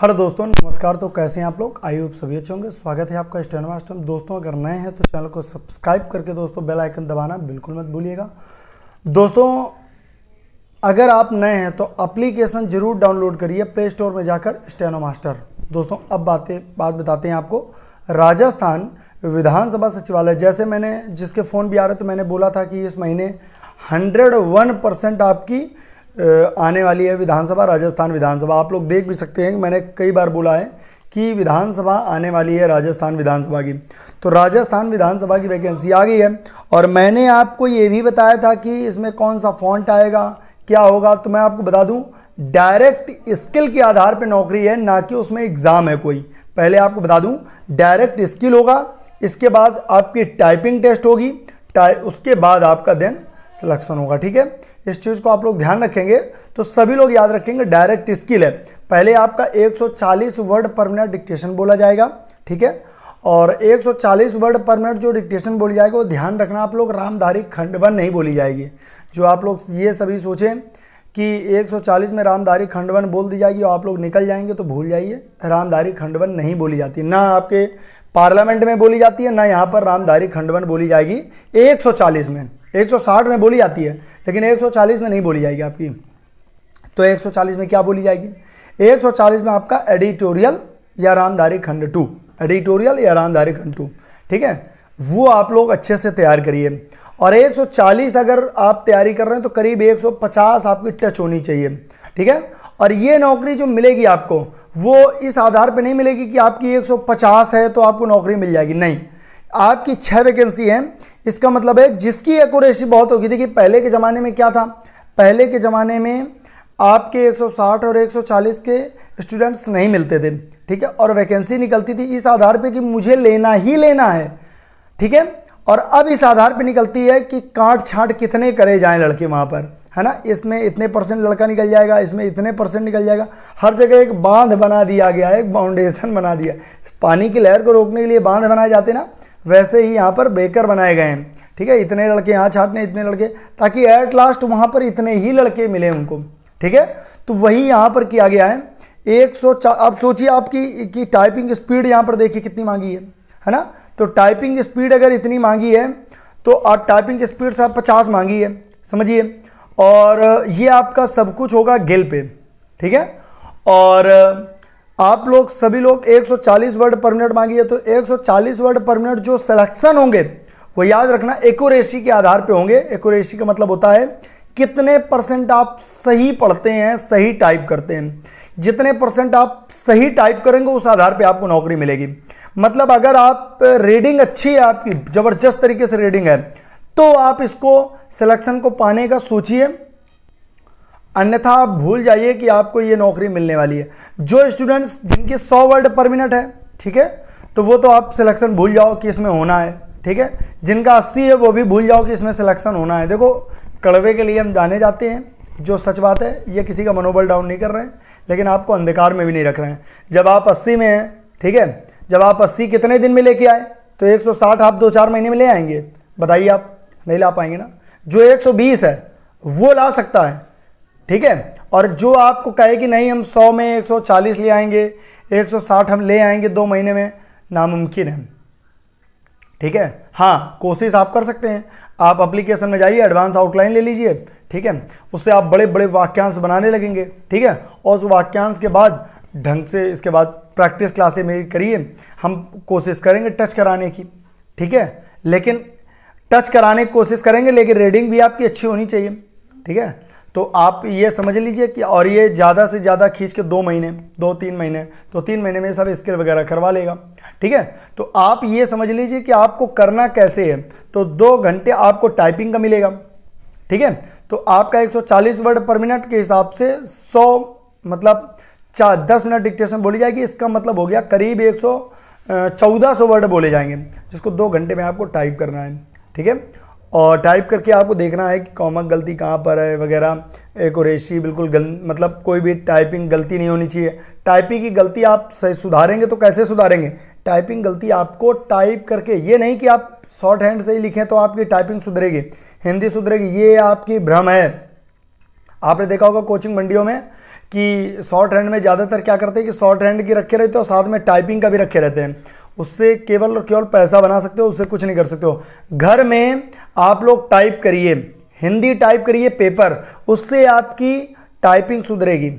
हर दोस्तों नमस्कार तो कैसे हैं आप लोग आई होप सभी अच्छे होंगे स्वागत है आपका स्टैंड मास्टर दोस्तों अगर नए हैं तो चैनल को सब्सक्राइब करके दोस्तों बेल आइकन दबाना बिल्कुल मत भूलिएगा दोस्तों अगर आप नए हैं तो एप्लीकेशन जरूर डाउनलोड करिए प्ले स्टोर में जाकर स्टैनो मास्टर दोस्तों अब बातें बात बताते हैं आपको राजस्थान विधानसभा सचिवालय जैसे मैंने जिसके फ़ोन भी आ रहे तो मैंने बोला था कि इस महीने हंड्रेड परसेंट आपकी आने वाली है विधानसभा राजस्थान विधानसभा आप लोग देख भी सकते हैं मैंने कई बार बोला है कि विधानसभा आने वाली है राजस्थान विधानसभा की तो राजस्थान विधानसभा की वैकेंसी आ गई है और मैंने आपको ये भी बताया था कि इसमें कौन सा फॉन्ट आएगा क्या होगा तो मैं आपको बता दूं डायरेक्ट स्किल के आधार पर नौकरी है ना कि उसमें एग्ज़ाम है कोई पहले आपको बता दूं डायरेक्ट स्किल होगा इसके बाद आपकी टाइपिंग टेस्ट होगी उसके बाद आपका देन सिलेक्शन होगा ठीक है इस चीज़ को आप लोग ध्यान रखेंगे तो सभी लोग याद रखेंगे डायरेक्ट स्किल है पहले आपका 140 वर्ड पर मिनट डिक्टेशन बोला जाएगा ठीक है और 140 वर्ड पर मिनट जो डिक्टेशन बोली जाएगी वो ध्यान रखना आप लोग रामधारी खंड वन नहीं बोली जाएगी जो आप लोग ये सभी सोचें कि 140 में रामधारी खंडवन बोल दी जाएगी और आप लोग निकल जाएंगे तो भूल जाइए रामधारी खंडवन नहीं बोली जाती ना आपके पार्लियामेंट में बोली जाती है ना यहाँ पर रामधारी खंडवन बोली जाएगी 140 में 160 में बोली जाती है लेकिन 140 में नहीं बोली जाएगी आपकी तो 140 में क्या बोली जाएगी 140 में आपका एडिटोरियल या रामधारी खंड टू एडिटोरियल या रामधारी खंड टू ठीक है वो आप लोग अच्छे से तैयार करिए और 140 अगर आप तैयारी कर रहे हैं तो करीब 150 आपकी टच होनी चाहिए ठीक है और ये नौकरी जो मिलेगी आपको वो इस आधार पे नहीं मिलेगी कि आपकी 150 है तो आपको नौकरी मिल जाएगी नहीं आपकी छह वैकेंसी है इसका मतलब है जिसकी एक्यूरेसी बहुत होगी देखिए पहले के ज़माने में क्या था पहले के ज़माने में आपके 160 और 140 के स्टूडेंट्स नहीं मिलते थे ठीक है और वैकेंसी निकलती थी इस आधार पे कि मुझे लेना ही लेना है ठीक है और अब इस आधार पे निकलती है कि काट छाँट कितने करे जाएं लड़के वहाँ पर है ना इसमें इतने परसेंट लड़का निकल जाएगा इसमें इतने परसेंट निकल जाएगा हर जगह एक बांध बना दिया गया है एक बाउंडेशन बना दिया पानी की लहर को रोकने के लिए बांध बनाए जाते ना वैसे ही यहाँ पर ब्रेकर बनाए गए हैं ठीक है इतने लड़के यहाँ छाटने इतने लड़के ताकि एट लास्ट वहाँ पर इतने ही लड़के मिले उनको ठीक है तो वही यहाँ पर किया गया है एक सौ आप सोचिए आपकी कि टाइपिंग स्पीड यहाँ पर देखिए कितनी मांगी है है ना तो टाइपिंग स्पीड अगर इतनी मांगी है तो आप टाइपिंग स्पीड से आप पचास मांगी है समझिए और ये आपका सब कुछ होगा गेल पे ठीक है और आप लोग सभी लोग 140 वर्ड पर मिनट मांगिए तो 140 वर्ड पर मिनट जो सिलेक्शन होंगे वो याद रखना एकोरेसी के आधार पे होंगे एकोरेसी का मतलब होता है कितने परसेंट आप सही पढ़ते हैं सही टाइप करते हैं जितने परसेंट आप सही टाइप करेंगे उस आधार पे आपको नौकरी मिलेगी मतलब अगर आप रीडिंग अच्छी है आपकी ज़बरदस्त तरीके से रीडिंग है तो आप इसको सिलेक्शन को पाने का सोचिए अन्यथा आप भूल जाइए कि आपको ये नौकरी मिलने वाली है जो स्टूडेंट्स जिनके सौ वर्ड पर मिनट है ठीक है तो वो तो आप सिलेक्शन भूल जाओ कि इसमें होना है ठीक है जिनका अस्सी है वो भी भूल जाओ कि इसमें सिलेक्शन होना है देखो कड़वे के लिए हम जाने जाते हैं जो सच बात है ये किसी का मनोबल डाउन नहीं कर रहे हैं लेकिन आपको अंधकार में भी नहीं रख रहे हैं जब आप अस्सी में हैं ठीक है जब आप अस्सी कितने दिन में लेके आए तो एक आप दो चार महीने में ले आएंगे बताइए आप नहीं ला पाएंगे ना जो एक है वो ला सकता है ठीक है और जो आपको कहे कि नहीं हम 100 में 140 ले आएंगे 160 हम ले आएंगे दो महीने में नामुमकिन है ठीक है हाँ कोशिश आप कर सकते हैं आप अप्लीकेशन में जाइए एडवांस आउटलाइन ले लीजिए ठीक है उससे आप बड़े बड़े वाक्यांश बनाने लगेंगे ठीक है और उस वाक्यांश के बाद ढंग से इसके बाद प्रैक्टिस क्लासे में करिए हम कोशिश करेंगे टच कराने की ठीक है लेकिन टच कराने की कोशिश करेंगे लेकिन रीडिंग भी आपकी अच्छी होनी चाहिए ठीक है तो आप ये समझ लीजिए कि और ये ज़्यादा से ज़्यादा खींच के दो महीने दो तीन महीने तो तीन महीने में सब स्किल वगैरह करवा लेगा ठीक है तो आप ये समझ लीजिए कि आपको करना कैसे है तो दो घंटे आपको टाइपिंग का मिलेगा ठीक है तो आपका 140 वर्ड पर मिनट के हिसाब से 100 मतलब चार दस मिनट डिक्टेशन बोली जाएगी इसका मतलब हो गया करीब एक सौ वर्ड बोले जाएंगे जिसको दो घंटे में आपको टाइप करना है ठीक है और टाइप करके आपको देखना है कि कॉमक गलती कहाँ पर है वगैरह एक और रेशी बिल्कुल गल मतलब कोई भी टाइपिंग गलती नहीं होनी चाहिए टाइपिंग की गलती आप सही सुधारेंगे तो कैसे सुधारेंगे टाइपिंग गलती आपको टाइप करके ये नहीं कि आप शॉर्ट हैंड से ही लिखें तो आपकी टाइपिंग सुधरेगी हिंदी सुधरेगी ये आपकी भ्रम है आपने देखा होगा कोचिंग मंडियों में कि शॉर्ट हैंड में ज़्यादातर क्या करते हैं कि शॉर्ट हैंड की रखे रहते हैं और साथ में टाइपिंग का भी रखे रहते हैं उससे केवल और केवल पैसा बना सकते हो उससे कुछ नहीं कर सकते हो घर में आप लोग टाइप करिए हिंदी टाइप करिए पेपर उससे आपकी टाइपिंग सुधरेगी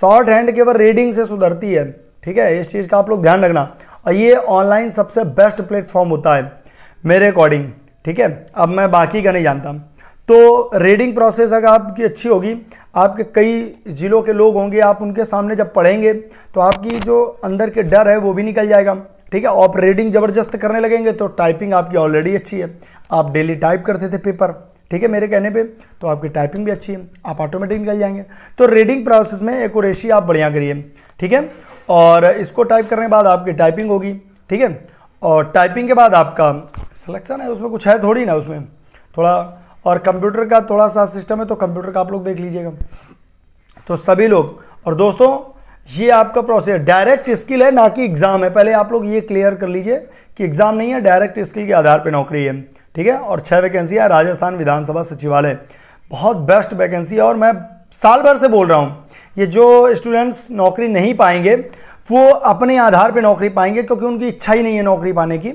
शॉर्ट हैंड केवल रीडिंग से सुधरती है ठीक है इस चीज़ का आप लोग ध्यान रखना और ये ऑनलाइन सबसे बेस्ट प्लेटफॉर्म होता है मेरे अकॉर्डिंग ठीक है अब मैं बाकी का नहीं जानता तो रीडिंग प्रोसेस अगर आपकी अच्छी होगी आपके कई ज़िलों के लोग होंगे आप उनके सामने जब पढ़ेंगे तो आपकी जो अंदर के डर है वो भी निकल जाएगा ठीक है रीडिंग ज़बरदस्त करने लगेंगे तो टाइपिंग आपकी ऑलरेडी अच्छी है आप डेली टाइप करते थे पेपर ठीक है मेरे कहने पे तो आपकी टाइपिंग भी अच्छी है आप ऑटोमेटिक निकल जाएंगे तो रीडिंग प्रोसेस में एक आप बढ़िया करिए ठीक है और इसको टाइप करने के बाद आपकी टाइपिंग होगी ठीक है और टाइपिंग के बाद आपका सिलेक्शन है उसमें कुछ है थोड़ी ना उसमें थोड़ा और कंप्यूटर का थोड़ा सा सिस्टम है तो कंप्यूटर का आप लोग देख लीजिएगा तो सभी लोग और दोस्तों ये आपका प्रोसेस डायरेक्ट स्किल है ना कि एग्जाम है पहले आप लोग ये क्लियर कर लीजिए कि एग्जाम नहीं है डायरेक्ट स्किल के आधार पर नौकरी है ठीक है और छः वैकेंसी है राजस्थान विधानसभा सचिवालय बहुत बेस्ट वैकेंसी है और मैं साल भर से बोल रहा हूँ ये जो स्टूडेंट्स नौकरी नहीं पाएंगे वो अपने आधार पे नौकरी पाएंगे क्योंकि उनकी इच्छा ही नहीं है नौकरी पाने की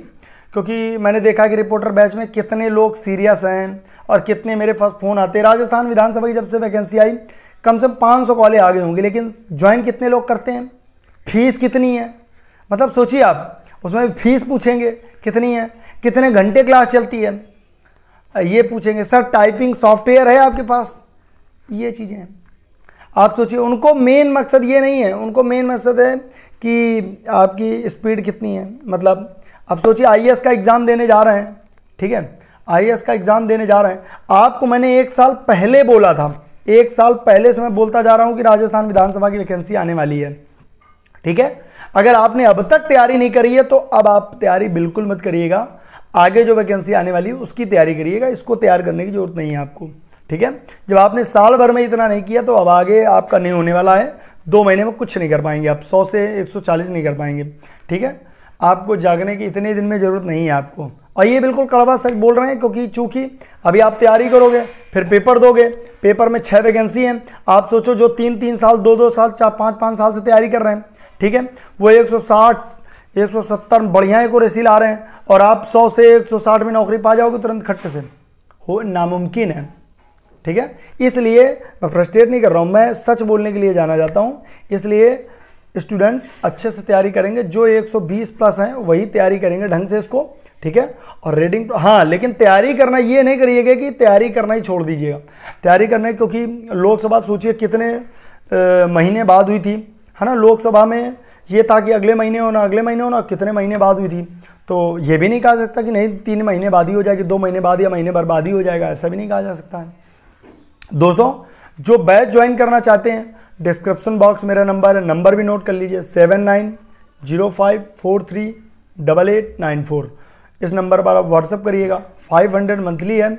क्योंकि मैंने देखा कि रिपोर्टर बैच में कितने लोग सीरियस हैं और कितने मेरे पास फ़ोन आते हैं राजस्थान विधानसभा की जब से वैकेंसी आई कम से कम पाँच सौ कॉलेज आगे होंगे लेकिन ज्वाइन कितने लोग करते हैं फीस कितनी है मतलब सोचिए आप उसमें भी फीस पूछेंगे कितनी है कितने घंटे क्लास चलती है ये पूछेंगे सर टाइपिंग सॉफ्टवेयर है आपके पास ये चीज़ें हैं आप सोचिए उनको मेन मकसद ये नहीं है उनको मेन मकसद है कि आपकी स्पीड कितनी है मतलब आप सोचिए आई का एग्ज़ाम देने जा रहे हैं ठीक है आई का एग्ज़ाम देने जा रहे हैं आपको मैंने एक साल पहले बोला था एक साल पहले से मैं बोलता जा रहा हूं कि राजस्थान विधानसभा की वैकेंसी आने वाली है ठीक है अगर आपने अब तक तैयारी नहीं करी है तो अब आप तैयारी बिल्कुल मत करिएगा आगे जो वैकेंसी आने वाली है उसकी तैयारी करिएगा इसको तैयार करने की जरूरत नहीं है आपको ठीक है जब आपने साल भर में इतना नहीं किया तो अब आगे आपका नहीं होने वाला है दो महीने में कुछ नहीं कर पाएंगे आप सौ से एक नहीं कर पाएंगे ठीक है आपको जागने की इतने दिन में ज़रूरत नहीं है आपको और ये बिल्कुल कड़वा सच बोल रहे हैं क्योंकि चूंकि अभी आप तैयारी करोगे फिर पेपर दोगे पेपर में छः वैकेंसी हैं आप सोचो जो तीन तीन साल दो दो साल चार पाँच पाँच साल से तैयारी कर रहे हैं ठीक है वो 160 170 बढ़िया को रेसिल आ रहे हैं और आप 100 से 160 में नौकरी पा जाओगे तुरंत खट्टे से हो नामुमकिन है ठीक है इसलिए मैं फ्रस्ट्रेट नहीं कर रहा हूँ मैं सच बोलने के लिए जाना जाता हूँ इसलिए स्टूडेंट्स अच्छे से तैयारी करेंगे जो 120 प्लस हैं वही तैयारी करेंगे ढंग से इसको ठीक है और रेडिंग हाँ लेकिन तैयारी करना ये नहीं करिएगा कि तैयारी करना ही छोड़ दीजिएगा तैयारी करना क्योंकि लोकसभा सोचिए कितने आ, महीने बाद हुई थी है ना लोकसभा में ये था कि अगले महीने होना अगले महीने होना कितने महीने बाद हुई थी तो ये भी नहीं कहा सकता कि नहीं तीन महीने बाद ही हो जाएगी दो महीने बाद या महीने बाद ही हो जाएगा ऐसा भी नहीं कहा जा सकता है दोस्तों जो बैच ज्वाइन करना चाहते हैं डिस्क्रिप्शन बॉक्स मेरा नंबर है नंबर भी नोट कर लीजिए seven nine zero five four three double eight nine four इस नंबर पर आप व्हाट्सअप करिएगा 500 मंथली है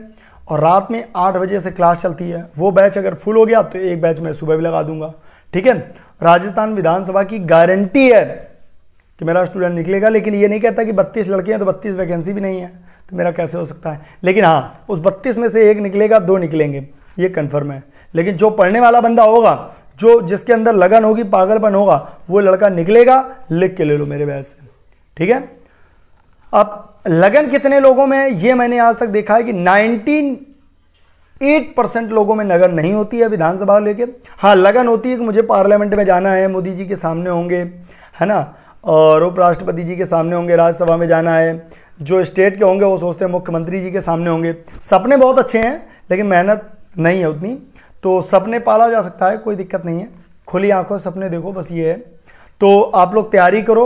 और रात में आठ बजे से क्लास चलती है वो बैच अगर फुल हो गया तो एक बैच मैं सुबह भी लगा दूंगा ठीक है राजस्थान विधानसभा की गारंटी है कि मेरा स्टूडेंट निकलेगा लेकिन ये नहीं कहता कि बत्तीस लड़के हैं तो बत्तीस वैकेंसी भी नहीं है तो मेरा कैसे हो सकता है लेकिन हाँ उस बत्तीस में से एक निकलेगा दो निकलेंगे ये कन्फर्म है लेकिन जो पढ़ने वाला बंदा होगा जो जिसके अंदर लगन होगी पागलपन होगा वो लड़का निकलेगा लिख के ले लो मेरे बैच से ठीक है अब लगन कितने लोगों में ये मैंने आज तक देखा है कि 98 परसेंट लोगों में लगन नहीं होती है विधानसभा लेके हाँ लगन होती है कि मुझे पार्लियामेंट में जाना है मोदी जी के सामने होंगे है ना और उपराष्ट्रपति जी के सामने होंगे राज्यसभा में जाना है जो स्टेट के होंगे वो सोचते हैं मुख्यमंत्री जी के सामने होंगे सपने बहुत अच्छे हैं लेकिन मेहनत नहीं है उतनी तो सपने पाला जा सकता है कोई दिक्कत नहीं है खुली आंखों सपने देखो बस ये है तो आप लोग तैयारी करो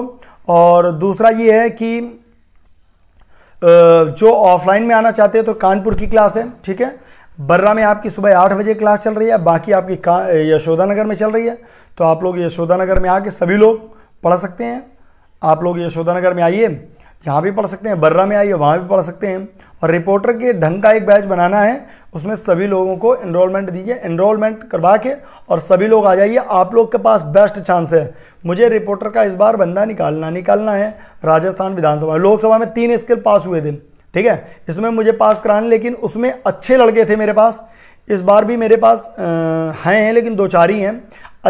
और दूसरा ये है कि जो ऑफलाइन में आना चाहते हैं तो कानपुर की क्लास है ठीक है बर्रा में आपकी सुबह आठ बजे क्लास चल रही है बाकी आपकी यशोदा नगर में चल रही है तो आप लोग यशोदा नगर में आके सभी लोग पढ़ सकते हैं आप लोग यशोदा नगर में आइए यहाँ भी पढ़ सकते हैं बर्रा में आइए वहाँ भी पढ़ सकते हैं और रिपोर्टर के ढंग का एक बैच बनाना है उसमें सभी लोगों को इनरोलमेंट दीजिए इनरोलमेंट करवा के और सभी लोग आ जाइए आप लोग के पास बेस्ट चांस है मुझे रिपोर्टर का इस बार बंदा निकालना निकालना है राजस्थान विधानसभा लोकसभा में तीन स्किल पास हुए थे ठीक है इसमें मुझे पास कराने लेकिन उसमें अच्छे लड़के थे मेरे पास इस बार भी मेरे पास हैं लेकिन दो चार ही हैं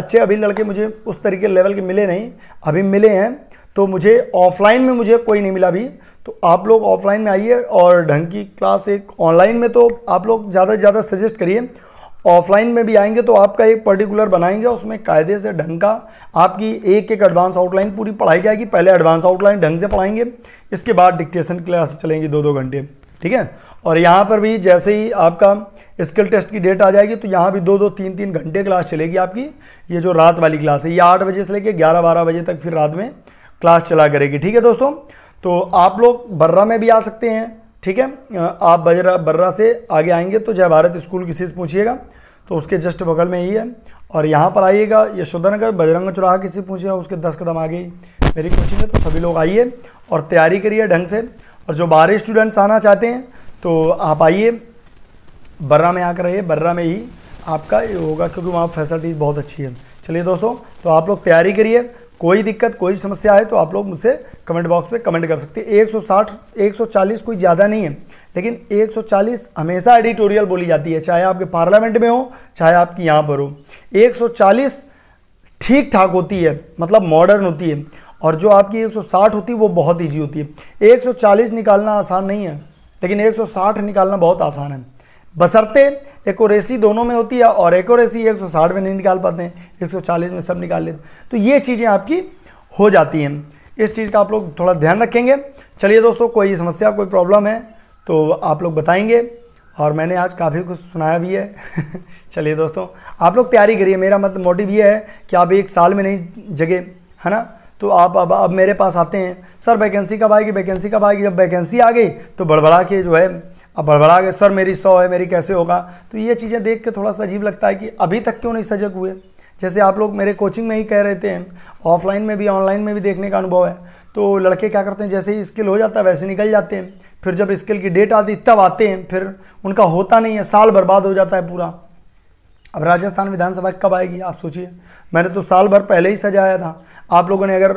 अच्छे अभी लड़के मुझे उस तरीके लेवल के मिले नहीं अभी मिले हैं तो मुझे ऑफलाइन में मुझे कोई नहीं मिला अभी तो आप लोग ऑफलाइन में आइए और ढंग की क्लास एक ऑनलाइन में तो आप लोग ज़्यादा से ज़्यादा सजेस्ट करिए ऑफलाइन में भी आएंगे तो आपका एक पर्टिकुलर बनाएंगे उसमें कायदे से ढंग का आपकी एक एक एडवांस आउटलाइन पूरी पढ़ाई जाएगी पहले एडवांस आउटलाइन ढंग से पढ़ाएंगे इसके बाद डिक्टेशन क्लास चलेंगी दो दो घंटे ठीक है और यहाँ पर भी जैसे ही आपका स्किल टेस्ट की डेट आ जाएगी तो यहाँ भी दो दो तीन तीन घंटे क्लास चलेगी आपकी ये जो रात वाली क्लास है ये आठ बजे से लेकर ग्यारह बारह बजे तक फिर रात में क्लास चला करेगी ठीक है दोस्तों तो आप लोग बर्रा में भी आ सकते हैं ठीक है आप बजरा बर्रा से आगे आएंगे तो जय भारत स्कूल की सीट पूछिएगा तो उसके जस्ट बगल में ही है और यहाँ पर आइएगा नगर बजरंग चौराहा किसी पूछिएगा उसके दस कदम आगे मेरी कोचिंग है तो सभी लोग आइए और तैयारी करिए ढंग से और जो बाहर स्टूडेंट्स आना चाहते हैं तो आप आइए बर्रा में आकर रहिए बर्रा में ही आपका ये होगा क्योंकि वहाँ फैसिलिटीज़ बहुत अच्छी है चलिए दोस्तों तो आप लोग तैयारी करिए कोई दिक्कत कोई समस्या है तो आप लोग मुझसे कमेंट बॉक्स में कमेंट कर सकते हैं 160 140 कोई ज़्यादा नहीं है लेकिन 140 हमेशा एडिटोरियल बोली जाती है चाहे आपके पार्लियामेंट में हो चाहे आपकी यहाँ पर हो 140 ठीक ठाक होती है मतलब मॉडर्न होती है और जो आपकी 160 होती है वो बहुत ईजी होती है एक निकालना आसान नहीं है लेकिन एक निकालना बहुत आसान है बसरते एकोरेसी दोनों में होती है और एकोरेसी 160 में नहीं निकाल पाते हैं 140 में सब निकाल लेते तो ये चीज़ें आपकी हो जाती हैं इस चीज़ का आप लोग थोड़ा ध्यान रखेंगे चलिए दोस्तों कोई समस्या कोई प्रॉब्लम है तो आप लोग बताएंगे और मैंने आज काफ़ी कुछ सुनाया भी है चलिए दोस्तों आप लोग तैयारी करिए मेरा मतलब मोटिव ये है कि आप एक साल में नहीं जगे है ना तो आप अब अब मेरे पास आते हैं सर वैकेंसी कब आएगी वैकेंसी कब आएगी जब वैकेंसी आ गई तो बड़बड़ा के जो है अब बड़बड़ा गए सर मेरी सौ है मेरी कैसे होगा तो ये चीज़ें देख के थोड़ा सा अजीब लगता है कि अभी तक क्यों नहीं सजग हुए जैसे आप लोग मेरे कोचिंग में ही कह रहे थे ऑफलाइन में भी ऑनलाइन में भी देखने का अनुभव है तो लड़के क्या करते हैं जैसे ही स्किल हो जाता है वैसे निकल जाते हैं फिर जब स्किल की डेट आती तब आते हैं फिर उनका होता नहीं है साल बर्बाद हो जाता है पूरा अब राजस्थान विधानसभा कब आएगी आप सोचिए मैंने तो साल भर पहले ही सजाया था आप लोगों ने अगर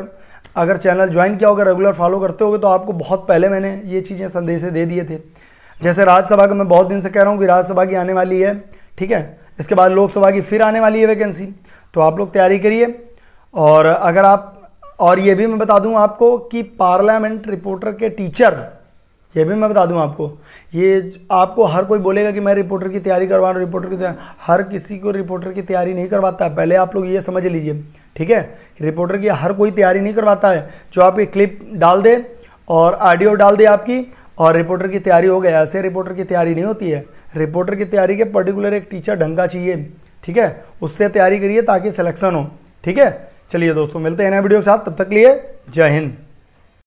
अगर चैनल ज्वाइन किया होगा रेगुलर फॉलो करते होगे तो आपको बहुत पहले मैंने ये चीज़ें संदेशे दे दिए थे जैसे राज्यसभा का मैं बहुत दिन से कह रहा हूँ कि राज्यसभा की आने वाली है ठीक है इसके बाद लोकसभा की फिर आने वाली है वैकेंसी तो आप लोग तैयारी करिए और अगर आप और ये भी मैं बता दूं आपको कि पार्लियामेंट रिपोर्टर के टीचर ये भी मैं बता दूं आपको ये आपको हर कोई बोलेगा कि मैं रिपोर्टर की तैयारी करवा रहा हूँ रिपोर्टर की तैयारी हर किसी को रिपोर्टर की तैयारी नहीं करवाता है पहले आप लोग ये समझ लीजिए ठीक है रिपोर्टर की हर कोई तैयारी नहीं करवाता है जो आप एक क्लिप डाल दे और ऑडियो डाल दे आपकी और रिपोर्टर की तैयारी हो गया ऐसे रिपोर्टर की तैयारी नहीं होती है रिपोर्टर की तैयारी के पर्टिकुलर एक टीचर ढंग का चाहिए ठीक है उससे तैयारी करिए ताकि सिलेक्शन हो ठीक है चलिए दोस्तों मिलते हैं नए वीडियो के साथ तब तक लिए जय हिंद